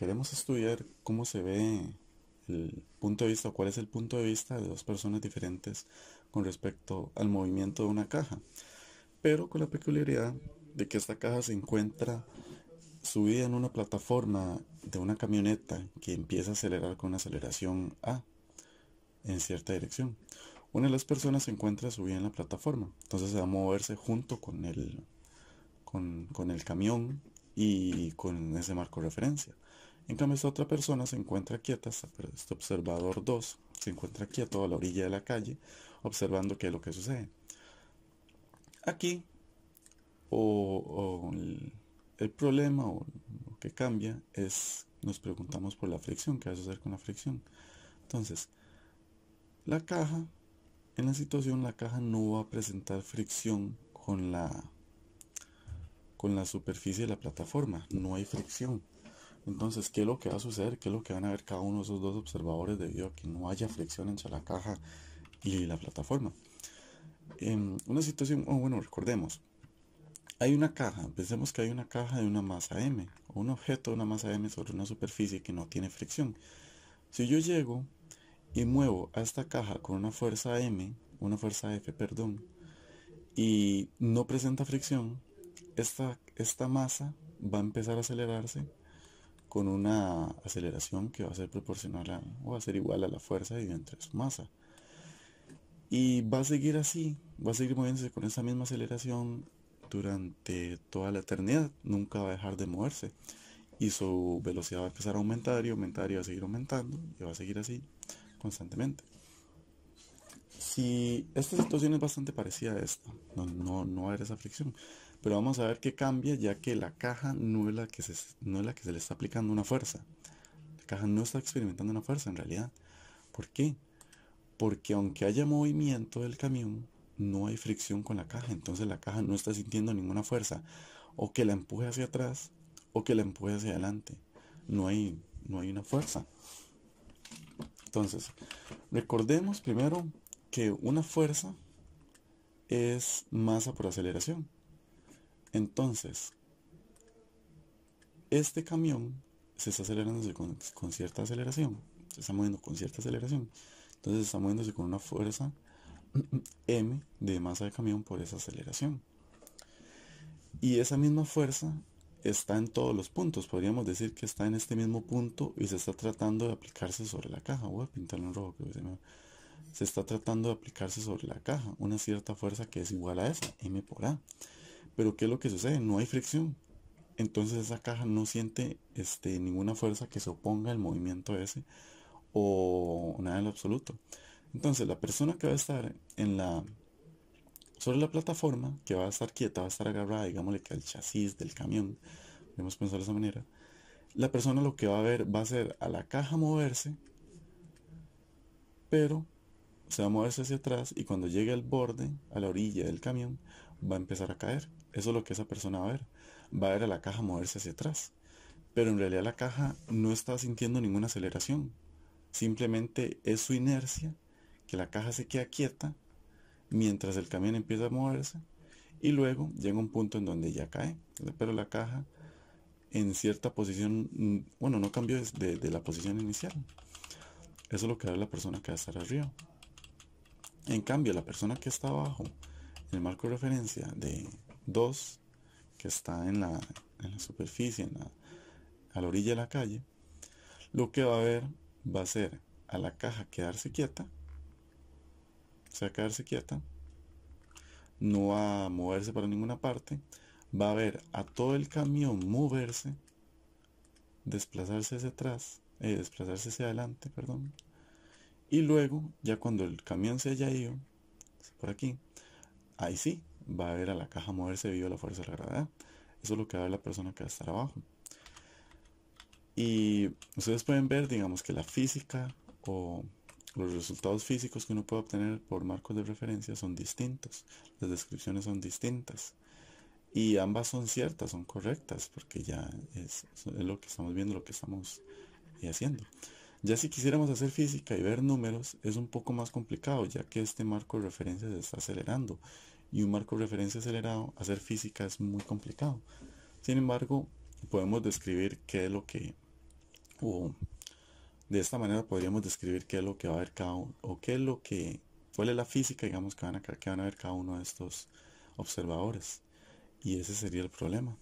Queremos estudiar cómo se ve el punto de vista o cuál es el punto de vista de dos personas diferentes con respecto al movimiento de una caja, pero con la peculiaridad de que esta caja se encuentra subida en una plataforma de una camioneta que empieza a acelerar con una aceleración A en cierta dirección. Una de las personas se encuentra subida en la plataforma, entonces se va a moverse junto con el, con, con el camión y con ese marco de referencia. En cambio, esta otra persona se encuentra quieta, este observador 2 se encuentra quieto a la orilla de la calle observando qué es lo que sucede. Aquí, o, el, problema o lo que cambia es, nos preguntamos por la fricción, qué va a suceder con la fricción. Entonces, la caja, en la situación, la caja no va a presentar fricción con la, con la superficie de la plataforma, no hay fricción. Entonces, ¿qué es lo que va a suceder? ¿Qué es lo que van a ver cada uno de esos dos observadores debido a que no haya fricción entre la caja y la plataforma? En em, una situación, oh, bueno, recordemos, hay una caja, pensemos que hay una caja de una masa m, un objeto de una masa m sobre una superficie que no tiene fricción. Si yo llego y muevo a esta caja con una fuerza m, una fuerza f, perdón, y no presenta fricción, esta masa va a empezar a acelerarse con una aceleración que va a ser proporcional a, o va a ser igual a la fuerza dividida su masa. Y va a seguir así, va a seguir moviéndose con esa misma aceleración durante toda la eternidad, nunca va a dejar de moverse. Y su velocidad va a empezar a aumentar y aumentar y va a seguir aumentando y va a seguir así constantemente. Si esta situación es bastante parecida a esta, no, no, no va a haber esa fricción. Pero vamos a ver qué cambia ya que la caja no es la que se, no la que se le está aplicando una fuerza. La caja no está experimentando una fuerza en realidad. ¿Por qué? Porque aunque haya movimiento del camión, no hay fricción con la caja. Entonces la caja no está sintiendo ninguna fuerza. O que la empuje hacia atrás o que la empuje hacia adelante. No hay, no hay una fuerza. Entonces, recordemos primero que una fuerza es masa por aceleración. Entonces, este camión se está acelerando con, cierta aceleración, se está moviendo con cierta aceleración, entonces está moviéndose con una fuerza m de masa de camión por esa aceleración. Y esa misma fuerza está en todos los puntos, podríamos decir que está en este mismo punto y se está tratando de aplicarse sobre la caja. Voy a pintarlo en rojo, se está tratando de aplicarse sobre la caja una cierta fuerza que es igual a esa, m por a. Pero ¿qué es lo que sucede? No hay fricción. Entonces esa caja no siente este, ninguna fuerza que se oponga al movimiento ese o nada en lo absoluto. Entonces la persona que va a estar en la sobre la plataforma, que va a estar quieta, va a estar agarrada, digámosle que al chasis del camión, podemos pensar de esa manera, la persona lo que va a ver va a ser a la caja moverse, pero se va a moverse hacia atrás y cuando llegue al borde, a la orilla del camión, va a empezar a caer. Eso es lo que esa persona va a ver. Va a ver a la caja moverse hacia atrás. Pero en realidad la caja no está sintiendo ninguna aceleración. Simplemente es su inercia, que la caja se queda quieta mientras el camión empieza a moverse. Y luego llega un punto en donde ya cae. Pero la caja en cierta posición, mm, bueno, no cambió de, la posición inicial. Eso es lo que ve la persona que va a estar arriba. En cambio, la persona que está abajo, el marco de referencia de 2 que está en la, superficie, a la orilla de la calle, lo que va a ver va a ser a la caja quedarse quieta, o sea, quedarse quieta, no va a moverse para ninguna parte, va a ver a todo el camión moverse, desplazarse hacia atrás, y eh, desplazarse hacia adelante, perdón, y luego, ya cuando el camión se haya ido, por aquí, ahí sí va a ver a la caja moverse debido a la fuerza de la gravedad. Eso es lo que va a ver la persona que va a estar abajo. Y ustedes pueden ver, digamos, que la física o los resultados físicos que uno puede obtener por marcos de referencia son distintos. Las descripciones son distintas. Y ambas son ciertas, son correctas, porque ya es, es lo que estamos viendo, lo que estamos eh, haciendo. Ya si quisiéramos hacer física y ver números, es un poco más complicado, ya que este marco de referencia se está acelerando. Y un marco de referencia acelerado, hacer física es muy complicado. Sin embargo, podemos describir qué es lo que... O de esta manera podríamos describir qué es lo que va a ver cada uno, o qué es lo que... cuál es la física, digamos, que van a, que van a ver cada uno de estos observadores. Y ese sería el problema.